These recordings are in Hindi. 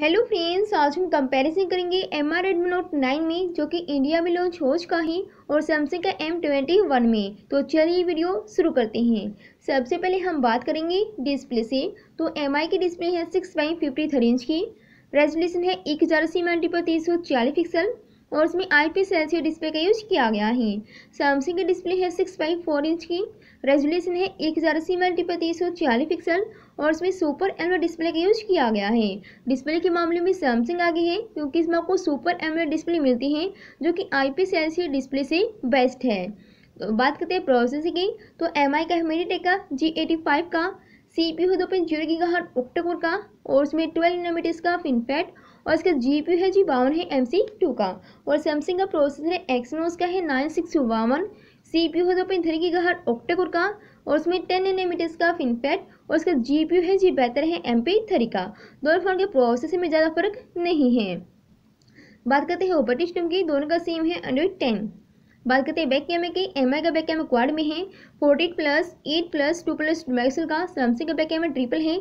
हेलो फ्रेंड्स आज हम कंपैरिजन करेंगे M R Redmi note nine में जो कि इंडिया में लॉन्च हो चुका है और सैमसंग का एम ट्वेंटी वन में तो चलिए वीडियो शुरू करते हैं सबसे पहले हम बात करेंगे डिस्प्ले से तो एम आई की डिस्प्ले है six by fifty three inch की रेजोल्यूशन है एक हज़ार अस्सी मल्टीपल तीन सौ छियालीस पिक्सल और इसमें आई पी सेल्सियो डिस्प्ले का यूज किया गया है सैमसंग की डिस्प्ले है सिक्स पॉइंट फोर इंच की रेजोल्यूशन है एक हज़ार अस्सी मल्टीपल तीन सौ छियालीस पिक्सल और इसमें सुपर एमलेट डिस्प्ले का यूज किया गया है डिस्प्ले के मामले में सैमसंग आगे है क्योंकि इसमें आपको सुपर एमलेट डिस्प्ले मिलती है जो कि आई पी सेल्सियो डिस्प्ले से बेस्ट है तो बात करते हैं प्रोसेसर की तो एम आई का है टेका जी एटी फाइव का सी पी है दोपहर तो जीरो की गहर ऑक्टोकोर का और उसमें ट्वेल्व नोमीटर्स का फिनफैट और इसका जी पी है जी बावन है एम सी टू का और सैमसंग का प्रोसेसर है एक्सनोस का है नाइन सिक्स बावन सी पी है दोपहर तो थ्री की गहर ऑक्टोकोर का और उसमें टेन नोमीटर्स का फिनफैट और इसका जी पी है जी बेहतर है एम पी थ्री का दोनों फोन के प्रोसेसर में ज़्यादा फर्क नहीं है बात करते हैं ऑपरेटिव सिस्टम की दोनों का सेम है एंड्रॉइड टेन बात करते हैं बैक कैमरे की एम का बैक कैमरा क्वाड में है eight plus eight plus two plus megapixel का सैमसंग का बैक कैमरा ट्रिपल है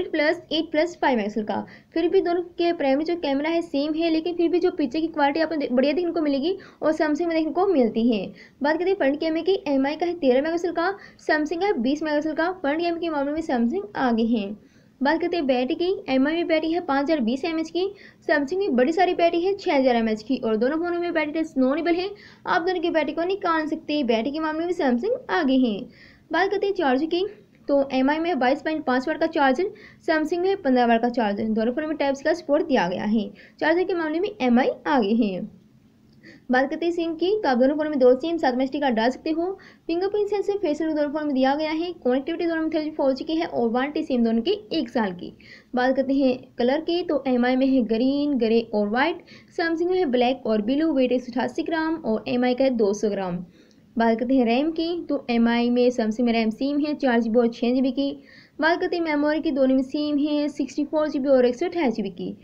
eight plus eight plus five megapixel का फिर भी दोनों के प्राइमरी जो कैमरा है सेम है लेकिन फिर भी जो पीछे की क्वालिटी आपको बढ़िया देखने को मिलेगी और सैमसंग में देखने को मिलती है बात करते हैं फ्रंट कैमरे की एम का है तेरह मेगा का सैमसंग है बीस मेगा का फ्रंट कैमरे के मामले में सैमसंग आगे हैं बात करते हैं बैटरी की एम में बैटरी है पाँच हज़ार बीस एम की सैमसंग में बड़ी सारी बैटरी है छः हज़ार एम की और दोनों फ़ोनों में बैटरी नॉनेबल है आप दोनों की बैटरी को निकाल सकते हैं बैटरी के मामले में सैमसंग आगे हैं बात करते हैं चार्जर की तो एम में बाईस पॉइंट पाँच वाट का चार्जर सैमसंग में पंद्रह वाट का चार्जर दोनों फोन में टाइप्स का सपोर्ट दिया गया है चार्जर के मामले में एम आगे हैं बात करते हैं सिंह की आप दोनों फोन में दो सिम सात में का डाल सकते हो फिंगरप्रिंट सेंसर फेसियल दोनों फोन में दिया गया है कनेक्टिविटी दोनों में फोर जी की है और वारंटी सिम दोनों की एक साल की बात करते हैं कलर की तो एम में है ग्रीन ग्रे और वाइट सैमसंग में है ब्लैक और ब्लू वेट एक ग्राम और एम का है दो ग्राम बात करते हैं रैम की तो एम में सैमसंग में रैम सिम है चार जी बी और छः जी बी की बात करते हैं मेमोरी की दोनों में सिम है सिक्सटी फोर जी बी और एक सौ अठाईस जी बी की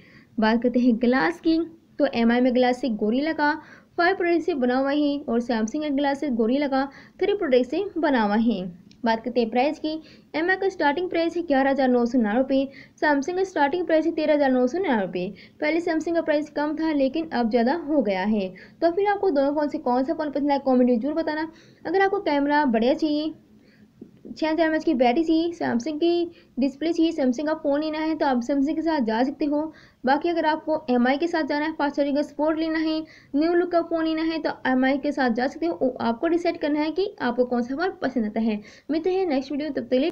बात करते हैं ग्लास की तो एम आई में से गोरी लगा फाइव प्रोडक्ट से बना हुआ है और सैमसंग का से गोरी लगा थ्री प्रोडक्ट से बना हुआ है बात करते हैं प्राइस की एम आई का स्टार्टिंग प्राइस है ग्यारह हज़ार नौ सौ नौ रुपये सैमसंग का स्टार्टिंग प्राइस है तेरह हज़ार नौ सौ नौ रुपये पहले सैमसंग का प्राइस कम था लेकिन अब ज़्यादा हो गया है तो फिर आपको दोनों फोन से कौन सा फ़ोन पसंद है कॉमेंट जरूर बताना अगर आपको कैमरा बढ़िया चाहिए छः हज़ार एम एच की बैटरी थी सैमसंग की डिस्प्ले थी सैमसंग का फ़ोन लेना है तो आप सैमसंग के साथ जा सकते हो बाकी अगर आपको एम आई के साथ जाना है फास्ट चार्जिंग का स्पोर्ट लेना है न्यू लुक का फ़ोन लेना है तो एम आई के साथ जा सकते हो आपको डिसाइड करना है कि आपको कौन सा फ़ोन पसंद आता है मिलते हैं नेक्स्ट वीडियो तब तक ले